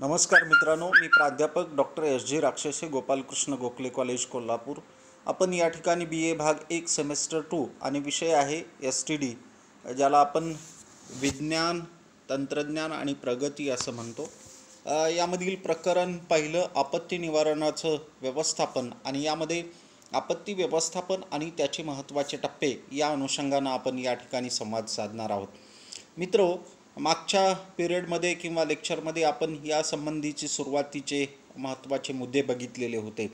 नमस्कार मित्रांनो मी प्राध्यापक doctor S G Rakshase Gopalkrishna Gokhale college Kolhapur आपण या ठिकाणी बी ए भाग एक सेमेस्टर टू आणि विषय आहे एस टी डी ज्याला आपण विज्ञान तंत्रज्ञान आणि प्रगती असं म्हणतो यामधील प्रकरण पाहिलं आपत्ती निवारणाचं व्यवस्थापन आणि यामध्ये आपत्ती व्यवस्थापन आणि त्याचे महत्त्वाचे टप्पे या अनुषंगानं आपण या ठिकाणी संवाद साधणार आहोत मित्रो मागच्या पिरियडमध्ये किंवा लेक्चरमध्ये आपण यासंबंधीचे सुरुवातीचे महत्त्वाचे मुद्दे बघितलेले होते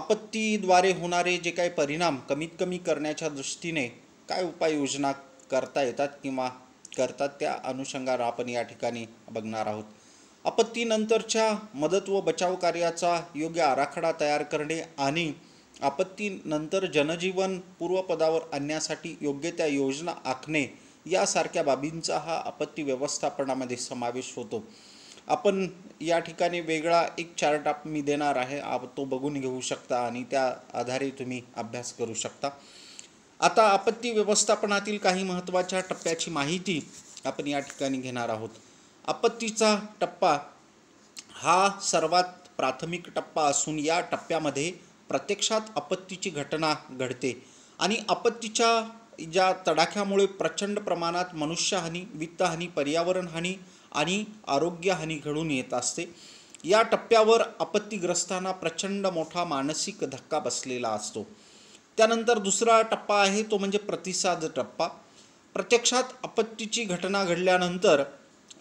आपत्तीद्वारे होणारे जे काही परिणाम कमीत कमी करण्याच्या दृष्टीने काय उपाययोजना करता येतात किंवा करतात त्या अनुषंगाने आपण या ठिकाणी बघणार आहोत आपत्तीनंतरच्या मदत व बचाव कार्याचा योग्य आराखडा तयार करणे आणि आपत्तीनंतर जनजीवन पूर्वपदावर आणण्यासाठी योग्य त्या योजना आखणे यासारख्या बाबींचा हा आपत्ती व्यवस्थापनामध्ये समावेश होतो आपण या ठिकाणी वेगळा एक चार्ट आप मी देणार आहे आप तो बघून घेऊ शकता आणि त्या आधारे तुम्ही अभ्यास करू शकता आता आपत्ती व्यवस्थापनातील काही महत्त्वाच्या टप्प्याची माहिती आपण या ठिकाणी घेणार आहोत आपत्तीचा टप्पा हा सर्वात प्राथमिक टप्पा असून या टप्प्यामध्ये प्रत्यक्षात आपत्तीची घटना घडते आणि आपत्तीच्या ज्या तडाख्यामुळे प्रचंड प्रमाणात मनुष्यहानी वित्तहानी पर्यावरणहानी आणि आरोग्यहानी घडून येत असते या टप्प्यावर आपत्तीग्रस्तांना प्रचंड मोठा मानसिक धक्का बसलेला असतो त्यानंतर दुसरा टप्पा आहे तो म्हणजे प्रतिसाद टप्पा प्रत्यक्षात आपत्तीची घटना घडल्यानंतर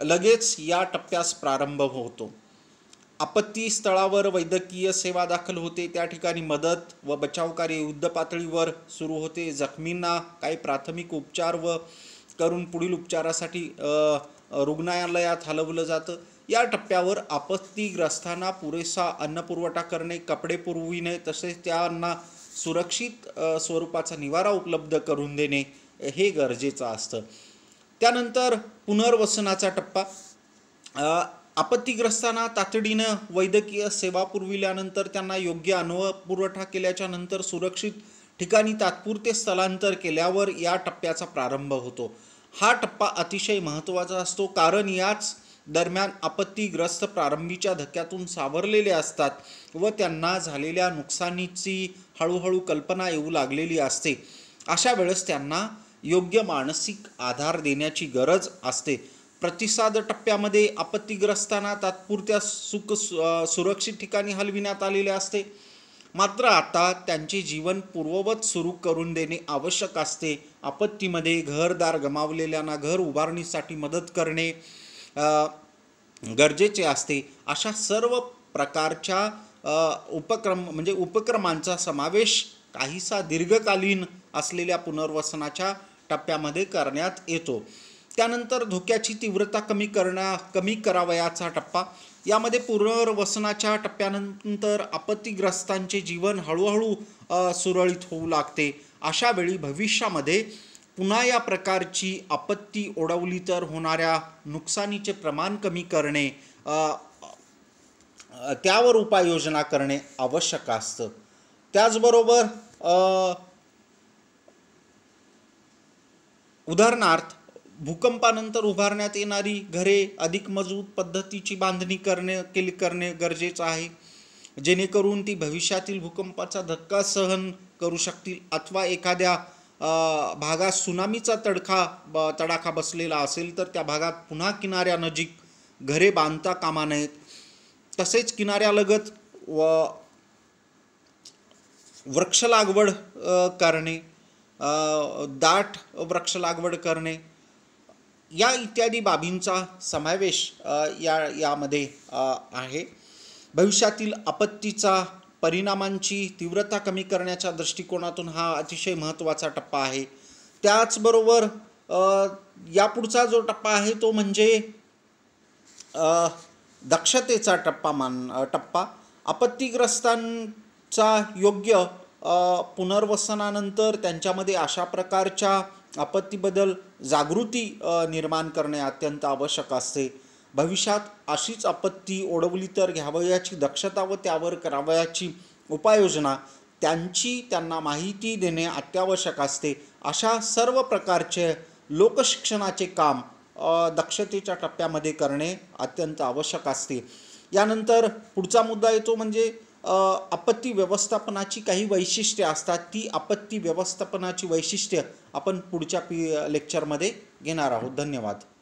लगेच या टप्प्यास प्रारंभ होतो आपत्ती स्थळावर वैद्यकीय सेवा दाखल होते त्या ठिकाणी मदत व बचावकार्य युद्धपातळीवर सुरू होते जखमींना काही प्राथमिक उपचार व करून पुढील उपचारासाठी रुग्णालयात हलवलं जातं या टप्प्यावर आपत्तीग्रस्तांना पुरेसा अन्नपुरवठा करणे कपडे पुरविणे तसेच त्यांना सुरक्षित स्वरूपाचा निवारा उपलब्ध करून देणे हे गरजेचं असतं त्यानंतर पुनर्वसनाचा टप्पा आपत्तीग्रस्तांना तातडीनं वैद्यकीय सेवा पुरविल्यानंतर त्यांना योग्य अन्व पुरवठा केल्याच्या नंतर सुरक्षित ठिकाणी तात्पुरते स्थलांतर केल्यावर या टप्प्याचा प्रारंभ होतो हा टप्पा अतिशय महत्त्वाचा असतो कारण याच दरम्यान आपत्तीग्रस्त प्रारंभीच्या धक्क्यातून सावरलेले असतात व त्यांना झालेल्या नुकसानीची हळूहळू कल्पना येऊ लागलेली असते अशा वेळेस त्यांना योग्य मानसिक आधार देण्याची गरज असते प्रतिसाद टप्प्यामध्ये आपत्तीग्रस्तांना तात्पुरत्या सुख सुरक्षित ठिकाणी हलविण्यात आलेले असते मात्र आता त्यांचे जीवन पूर्ववत सुरू करून देणे आवश्यक असते आपत्तीमध्ये घरदार गमावलेल्यांना घर उभारणीसाठी मदत करणे गरजेचे असते अशा सर्व प्रकारच्या उपक्रम म्हणजे उपक्रमांचा समावेश काहीसा दीर्घकालीन असलेल्या पुनर्वसनाच्या टप्प्यामध्ये करण्यात येतो त्यानंतर धोक्याची तीव्रता कमी करण्या कमी करावयाचा टप्पा यामध्ये पुनर्वसनाच्या टप्प्यानंतर आपत्तीग्रस्तांचे जीवन हळूहळू सुरळीत होऊ लागते अशा वेळी भविष्यामध्ये पुन्हा या प्रकारची आपत्ती ओढवली तर होणाऱ्या नुकसानीचे प्रमाण कमी करणे त्यावर उपाययोजना करणे आवश्यक असतं त्याचबरोबर उदाहरणार्थ भूकंपानंतर उभारण्यात येणारी घरे अधिक मजबूत पद्धतीची बांधणी करणे केली करणे गरजेचं आहे जेणेकरून ती भविष्यातील भूकंपाचा धक्का सहन करू शकतील अथवा एखाद्या भागात सुनामीचा तडखा ब तडाखा बसलेला असेल तर त्या भागात पुन्हा किनाऱ्यानजीक घरे बांधता कामा नयेत तसेच किनाऱ्यालगत व वृक्ष लागवड करणे दाट वृक्ष लागवड करणे या इत्यादी बाबींचा समावेश या यामध्ये आहे भविष्यातील आपत्तीचा परिणामांची तीव्रता कमी करण्याच्या दृष्टिकोनातून हा अतिशय महत्त्वाचा टप्पा आहे त्याचबरोबर यापुढचा जो टप्पा आहे तो म्हणजे दक्षतेचा टप्पा मान टप्पा आपत्तीग्रस्तांचा योग्य पुनर्वसनानंतर त्यांच्यामध्ये अशा प्रकारच्या आपत्तीबद्दल जागृती निर्माण करणे अत्यंत आवश्यक असते भविष्यात अशीच आपत्ती ओढवली तर घ्यावयाची दक्षता व त्यावर करावयाची उपाययोजना त्यांची त्यांना माहिती देणे अत्यावश्यक असते अशा सर्व प्रकारचे लोकशिक्षणाचे काम दक्षतेच्या टप्प्यामध्ये करणे अत्यंत आवश्यक असते यानंतर पुढचा मुद्दा येतो म्हणजे आपत्ती व्यवस्थापनाची काही वैशिष्ट्ये असतात ती आपत्ती व्यवस्थापनाची वैशिष्ट्य आपण पुढच्या पी लेक्चरमध्ये घेणार आहोत धन्यवाद